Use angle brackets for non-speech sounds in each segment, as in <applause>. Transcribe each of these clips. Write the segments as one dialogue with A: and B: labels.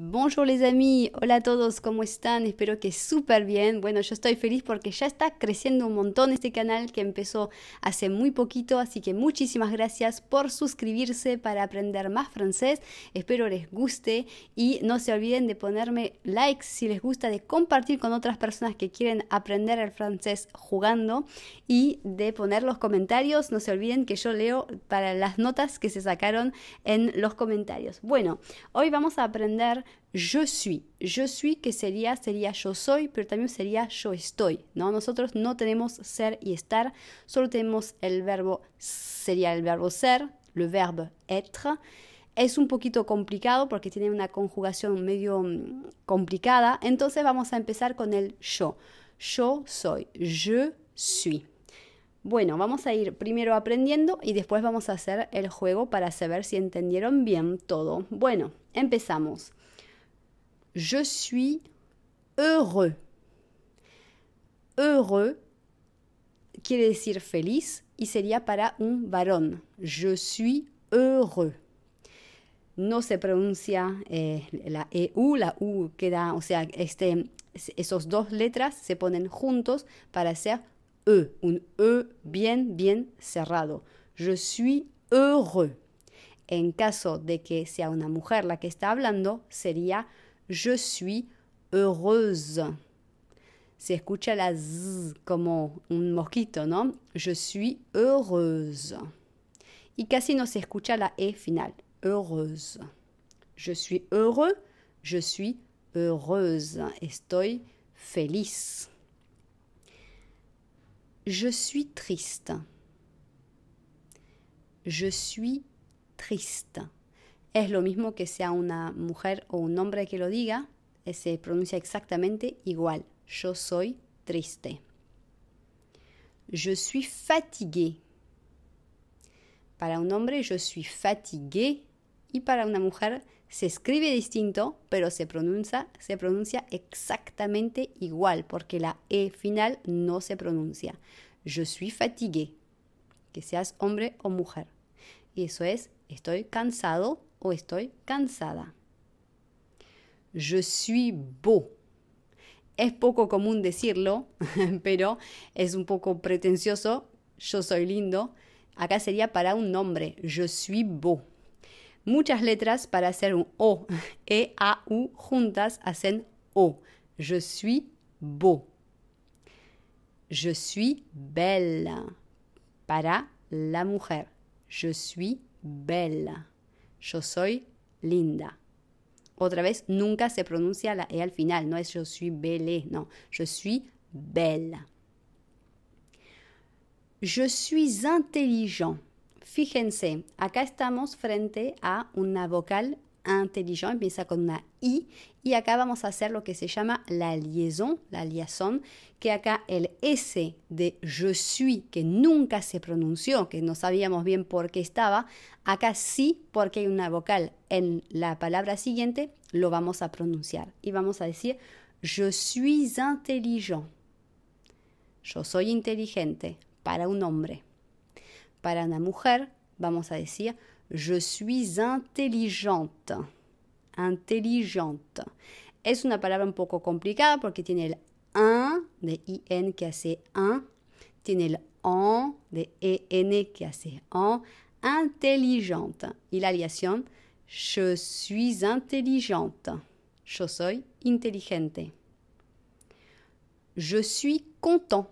A: Bonjour les amis, hola a todos, ¿cómo están? Espero que súper bien. Bueno, yo estoy feliz porque ya está creciendo un montón este canal que empezó hace muy poquito, así que muchísimas gracias por suscribirse para aprender más francés. Espero les guste y no se olviden de ponerme likes si les gusta, de compartir con otras personas que quieren aprender el francés jugando y de poner los comentarios. No se olviden que yo leo para las notas que se sacaron en los comentarios. Bueno, hoy vamos a aprender yo soy. Yo soy que sería, sería yo soy, pero también sería yo estoy, ¿no? Nosotros no tenemos ser y estar, solo tenemos el verbo, sería el verbo ser, el verbo être. Es un poquito complicado porque tiene una conjugación medio mm, complicada, entonces vamos a empezar con el yo. Yo soy, je suis. Bueno, vamos a ir primero aprendiendo y después vamos a hacer el juego para saber si entendieron bien todo. Bueno, empezamos. Je suis heureux. Heureux quiere decir feliz y sería para un varón. Je suis heureux. No se pronuncia eh, la EU, la U queda, o sea, esas este, esos dos letras se ponen juntos para hacer E, un E bien, bien cerrado. Je suis heureux. En caso de que sea una mujer la que está hablando, sería Je suis heureuse. Se escucha la z como un mosquito, ¿no? Je suis heureuse. Y casi no se escucha la e final. Heureuse. Je suis heureux. Je suis heureuse. Estoy feliz. Je suis triste. Je suis triste. Es lo mismo que sea una mujer o un hombre que lo diga, eh, se pronuncia exactamente igual. Yo soy triste. Je suis fatigué. Para un hombre, je suis fatigué. Y para una mujer, se escribe distinto, pero se pronuncia, se pronuncia exactamente igual, porque la E final no se pronuncia. Je suis fatigué. Que seas hombre o mujer. Y eso es, estoy cansado, o estoy cansada. Je suis beau. Es poco común decirlo, <laughs> pero es un poco pretencioso. Yo soy lindo. Acá sería para un nombre. Je suis beau. Muchas letras para hacer un O. <laughs> E, A, U juntas hacen O. Je suis beau. Je suis belle. Para la mujer. Je suis belle yo soy linda. Otra vez, nunca se pronuncia la E al final, no es yo soy belle, no, yo soy belle. Je suis intelligent. Fíjense, acá estamos frente a una vocal Inteligente, empieza con una I. Y acá vamos a hacer lo que se llama la liaison, la liaison, que acá el S de je suis, que nunca se pronunció, que no sabíamos bien por qué estaba, acá sí, porque hay una vocal en la palabra siguiente, lo vamos a pronunciar. Y vamos a decir je suis intelligent. Yo soy inteligente para un hombre. Para una mujer vamos a decir Je suis intelligente. Intelligente. Es une parole un poco complicada parce tiene a un de IN a hace un, tiene el en de EN a hace en, intelligente. Et l'alliation, je suis intelligente. Je suis intelligente. Je suis content.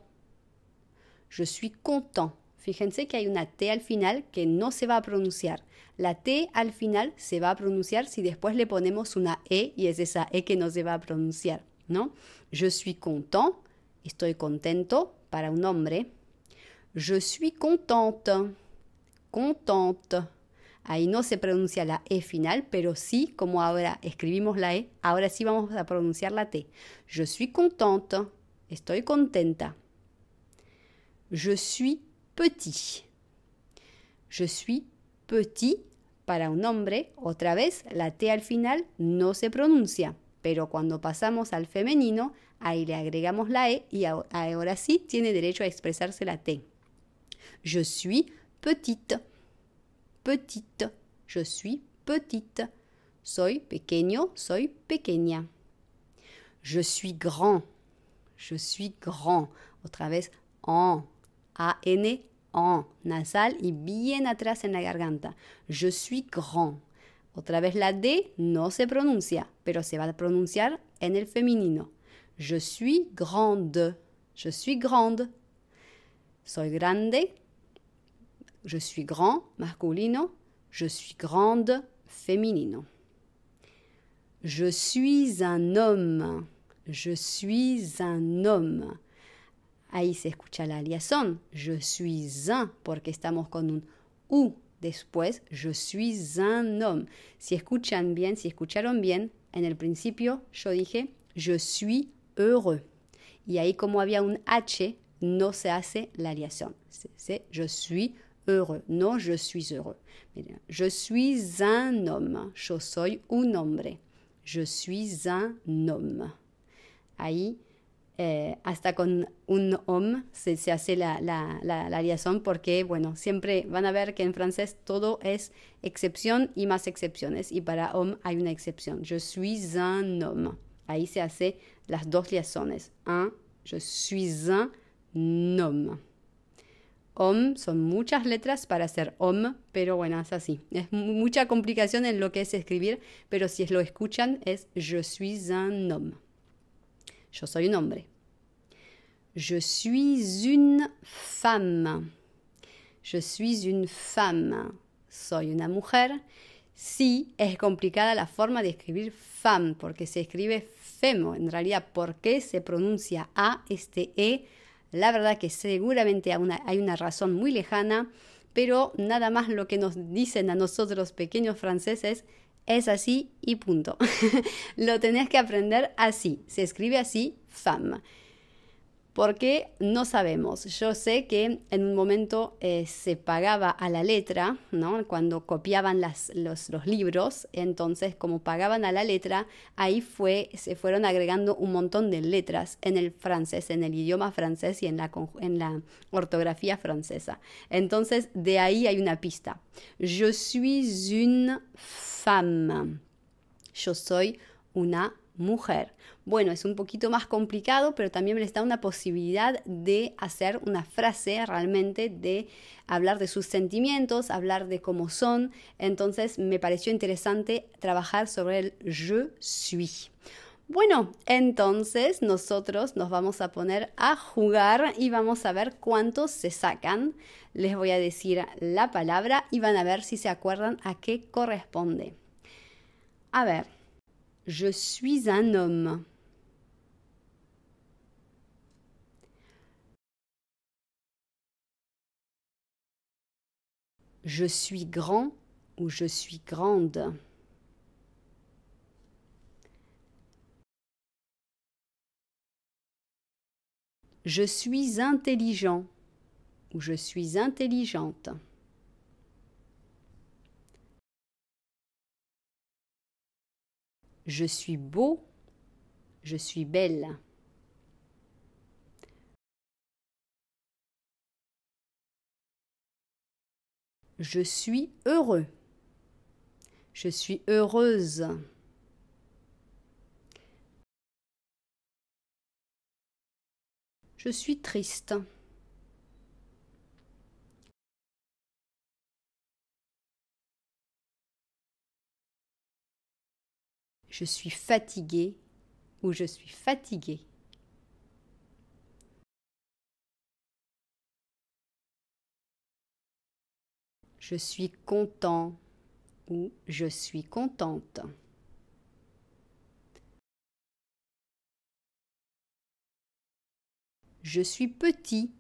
A: Je suis content. Fíjense que hay una T al final que no se va a pronunciar. La T al final se va a pronunciar si después le ponemos una E y es esa E que no se va a pronunciar, ¿no? Je suis content, estoy contento para un hombre. Je suis contente, contente. Ahí no se pronuncia la E final, pero sí, como ahora escribimos la E, ahora sí vamos a pronunciar la T. Je suis contente, estoy contenta. Je suis petit. Je suis petit. Para un hombre, otra vez, la T al final no se pronuncia, pero cuando pasamos al femenino, ahí le agregamos la E y ahora sí tiene derecho a expresarse la T. Je suis petite. Petite. Je suis petite. Soy pequeño, soy pequeña. Je suis grand. Je suis grand. Otra vez, en. A-N, en, nasal y bien atrás en la garganta. Je suis grand. Otra vez la D no se pronuncia, pero se va a pronunciar en el femenino. Je suis grande. Je suis grande. Soy grande. Je suis grand, masculino. Je suis grande, femenino. Je suis un homme. Je suis un homme. Ahí se escucha la liaison, Je suis un, porque estamos con un u. Después, je suis un homme. Si escuchan bien, si escucharon bien, en el principio yo dije je suis heureux. Y ahí como había un h, no se hace la liaison. C'est je suis heureux. No, je suis heureux. je suis un homme. Yo soy un hombre. Je suis un homme. Ahí eh, hasta con un homme se, hace la, la, liaison porque, bueno, siempre van a ver que en francés todo es excepción y más excepciones y para homme hay una excepción. Je suis un homme. Ahí se hace las dos liazones. Un, je suis un homme. Homme son muchas letras para hacer homme, pero bueno, es así. Es mucha complicación en lo que es escribir, pero si lo escuchan es je suis un homme. Yo soy un hombre. Je suis une femme. Je suis une femme. Soy una mujer. Sí, es complicada la forma de escribir femme porque se escribe femo. En realidad, ¿por qué se pronuncia A este E? La verdad que seguramente hay una, hay razón muy lejana, pero nada más lo que nos dicen a nosotros pequeños franceses es así y punto. <laughs> Lo tenés que aprender así. Se escribe así, fam porque no sabemos. Yo sé que en un momento eh, se pagaba a la letra, ¿no? cuando copiaban los, libros, entonces como pagaban a la letra, ahí fue, se fueron agregando un montón de letras en el francés, en el idioma francés y en la, en la ortografía francesa. Entonces de ahí hay una pista. Je suis une femme. Yo soy una mujer. Bueno, es un poquito más complicado, pero también les da una posibilidad de hacer una frase realmente, de hablar de sus sentimientos, hablar de cómo son. Entonces me pareció interesante trabajar sobre el je suis. Bueno, entonces nosotros nos vamos a poner a jugar y vamos a ver cuántos se sacan. Les voy a decir la palabra y van a ver si se acuerdan a qué corresponde. A ver, Je
B: suis un homme. Je suis grand ou je suis grande. Je suis intelligent ou je suis intelligente. Je suis beau, je suis belle. Je suis heureux. Je suis heureuse. Je suis triste. je suis fatigué ou je suis fatiguée. Je suis content ou je suis contente. Je suis petit.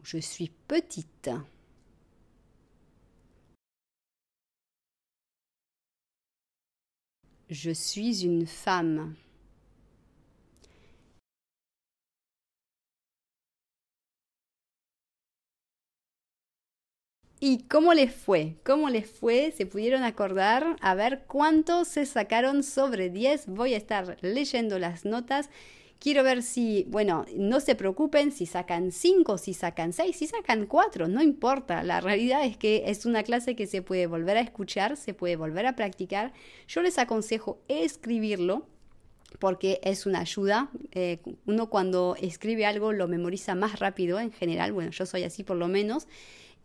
B: ou Je suis petite. Je suis une femme. ¿Y cómo les fue? ¿Cómo les fue? ¿Se pudieron acordar? A ver cuántos se sacaron sobre
A: 10. Voy a estar leyendo las notas Quiero ver si, bueno, no se preocupen si sacan 5, si sacan seis, si sacan cuatro, no importa. La realidad es que es una clase que se puede volver a escuchar, se puede volver a practicar. Yo les aconsejo escribirlo porque es una ayuda. Eh, uno cuando escribe algo lo memoriza más rápido en general, bueno, yo soy así por lo menos.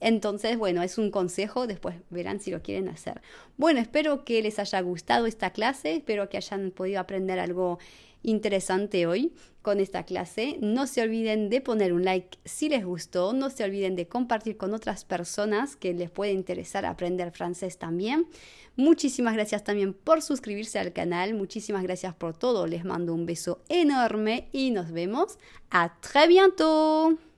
A: Entonces, bueno, es un consejo, después verán si lo quieren hacer. Bueno, espero que les haya gustado esta clase, espero que hayan podido aprender algo interesante hoy con esta clase. No se olviden de poner un like si les gustó, no se olviden de compartir con otras personas que les puede interesar aprender francés también. Muchísimas gracias también por suscribirse al canal,
B: muchísimas gracias por todo, les mando un beso enorme y nos vemos a très bientôt.